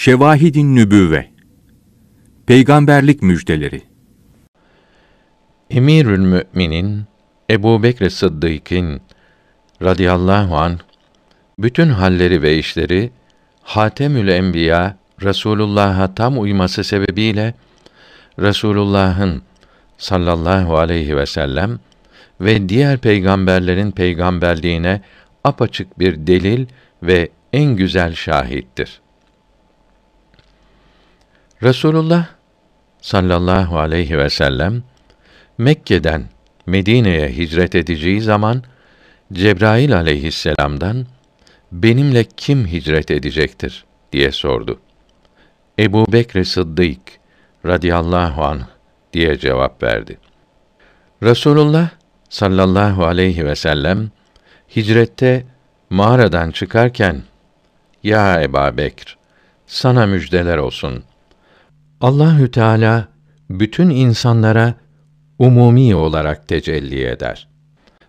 Şevahidin Nübüve Peygamberlik Müjdeleri Emirül Mü'minin Ebu Bekr Sıddık'ın radıyallahu an bütün halleri ve işleri Hatemül Enbiya Resulullah'a tam uyması sebebiyle Resulullah'ın sallallahu aleyhi ve sellem ve diğer peygamberlerin peygamberliğine apaçık bir delil ve en güzel şahittir. Resulullah sallallahu aleyhi ve sellem Mekke'den Medine'ye hicret edeceği zaman Cebrail aleyhisselam'dan benimle kim hicret edecektir diye sordu. Ebu Bekr Sıddık radıyallahu anh diye cevap verdi. Resulullah sallallahu aleyhi ve sellem hicrette mağaradan çıkarken ya Eba Bekr sana müjdeler olsun. Allahü Teala bütün insanlara umumi olarak tecelli eder.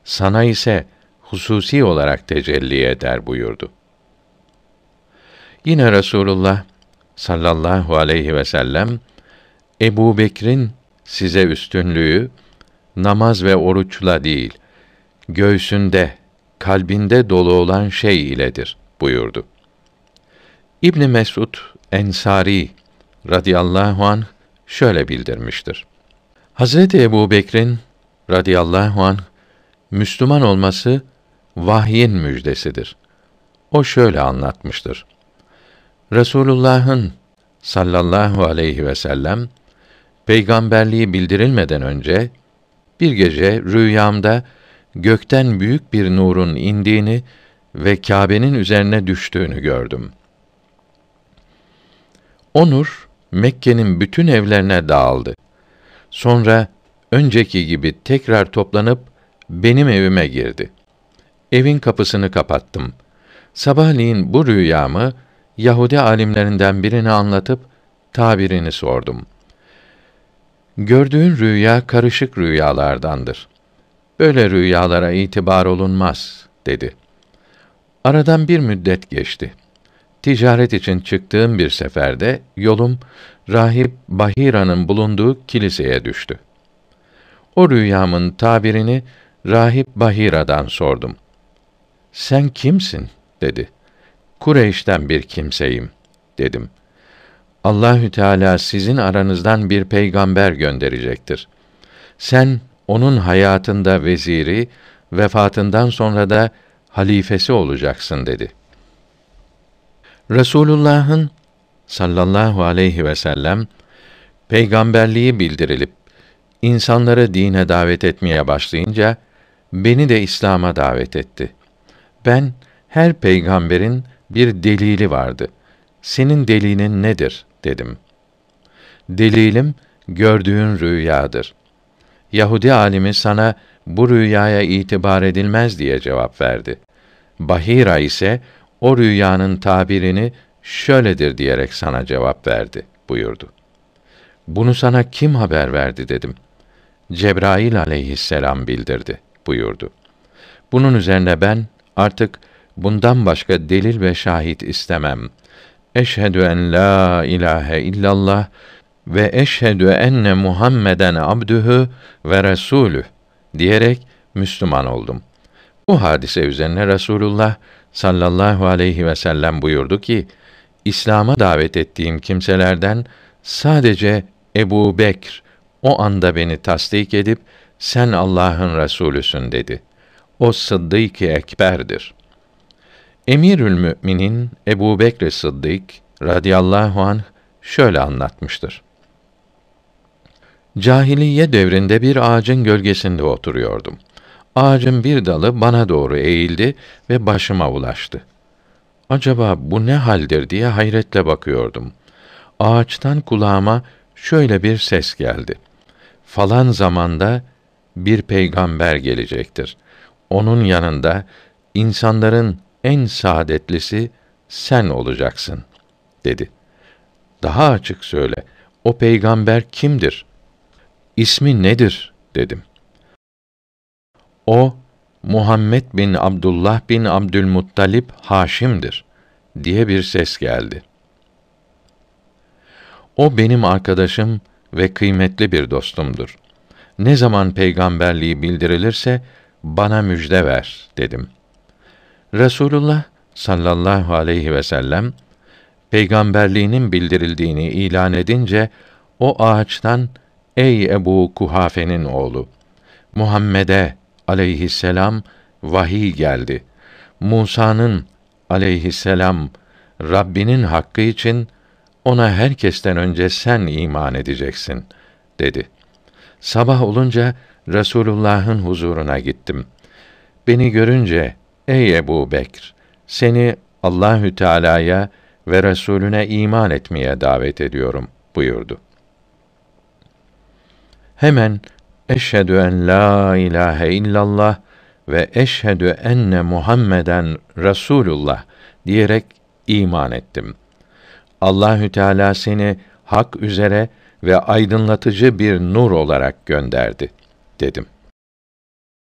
Sana ise hususi olarak tecelli eder buyurdu. Yine Resulullah sallallahu aleyhi ve sellem Ebu Bekir'in size üstünlüğü namaz ve oruçla değil, göğsünde, kalbinde dolu olan şey iledir buyurdu. İbn Mesud Ensari radıyallahu an şöyle bildirmiştir. Hazreti Ebu Bekir'in radıyallahu an Müslüman olması vahyin müjdesidir. O şöyle anlatmıştır. Resulullah'ın sallallahu aleyhi ve sellem peygamberliği bildirilmeden önce bir gece rüyamda gökten büyük bir nurun indiğini ve Kâbe'nin üzerine düştüğünü gördüm. O nur Mekke'nin bütün evlerine dağıldı. Sonra önceki gibi tekrar toplanıp benim evime girdi. Evin kapısını kapattım. Sabahleyin bu rüyamı Yahudi alimlerinden birine anlatıp tabirini sordum. Gördüğün rüya karışık rüyalardandır. Böyle rüyalara itibar olunmaz dedi. Aradan bir müddet geçti ticaret için çıktığım bir seferde yolum rahip Bahira'nın bulunduğu kiliseye düştü. O rüyamın tabirini rahip Bahira'dan sordum. Sen kimsin? dedi. Kureyş'ten bir kimseyim dedim. Allahü Teala sizin aranızdan bir peygamber gönderecektir. Sen onun hayatında veziri, vefatından sonra da halifesi olacaksın dedi.'' Resulullah'ın sallallahu aleyhi ve sellem peygamberliği bildirilip insanları dine davet etmeye başlayınca beni de İslam'a davet etti. Ben her peygamberin bir delili vardı. Senin delilin nedir?" dedim. Delilim gördüğün rüyadır. Yahudi alimi sana bu rüyaya itibar edilmez diye cevap verdi. Bahira ise o rüyanın tabirini şöyledir diyerek sana cevap verdi buyurdu. Bunu sana kim haber verdi dedim. Cebrail aleyhisselam bildirdi buyurdu. Bunun üzerine ben artık bundan başka delil ve şahit istemem. Eşhedü en la ilahe illallah ve eşhedü enne Muhammeden abdühü ve resulü diyerek Müslüman oldum. Bu hadise üzerine Resulullah sallallahu aleyhi ve sellem buyurdu ki, İslam'a davet ettiğim kimselerden sadece Ebu Bekr o anda beni tasdik edip sen Allah'ın Resulüsün dedi. O Sıddık-ı Ekber'dir. Emirül Mü'minin Ebu Bekr Sıddık radıyallahu anh şöyle anlatmıştır. Cahiliye devrinde bir ağacın gölgesinde oturuyordum.'' Ağacın bir dalı bana doğru eğildi ve başıma ulaştı. Acaba bu ne haldir diye hayretle bakıyordum. Ağaçtan kulağıma şöyle bir ses geldi. Falan zamanda bir peygamber gelecektir. Onun yanında insanların en saadetlisi sen olacaksın dedi. Daha açık söyle. O peygamber kimdir? İsmi nedir dedim. O Muhammed bin Abdullah bin Abdülmuttalip Haşim'dir diye bir ses geldi. O benim arkadaşım ve kıymetli bir dostumdur. Ne zaman peygamberliği bildirilirse bana müjde ver dedim. Resulullah sallallahu aleyhi ve sellem peygamberliğinin bildirildiğini ilan edince o ağaçtan ey Ebu Kuhafe'nin oğlu Muhammed'e aleyhisselam vahiy geldi. Musa'nın aleyhisselam Rabbinin hakkı için ona herkesten önce sen iman edeceksin dedi. Sabah olunca Resulullah'ın huzuruna gittim. Beni görünce ey Ebu Bekr seni Allahü Teala'ya ve Resulüne iman etmeye davet ediyorum buyurdu. Hemen Eşhedü en la ilahe illallah ve eşhedü enne Muhammeden Resulullah diyerek iman ettim. Allahü Teala seni hak üzere ve aydınlatıcı bir nur olarak gönderdi dedim.''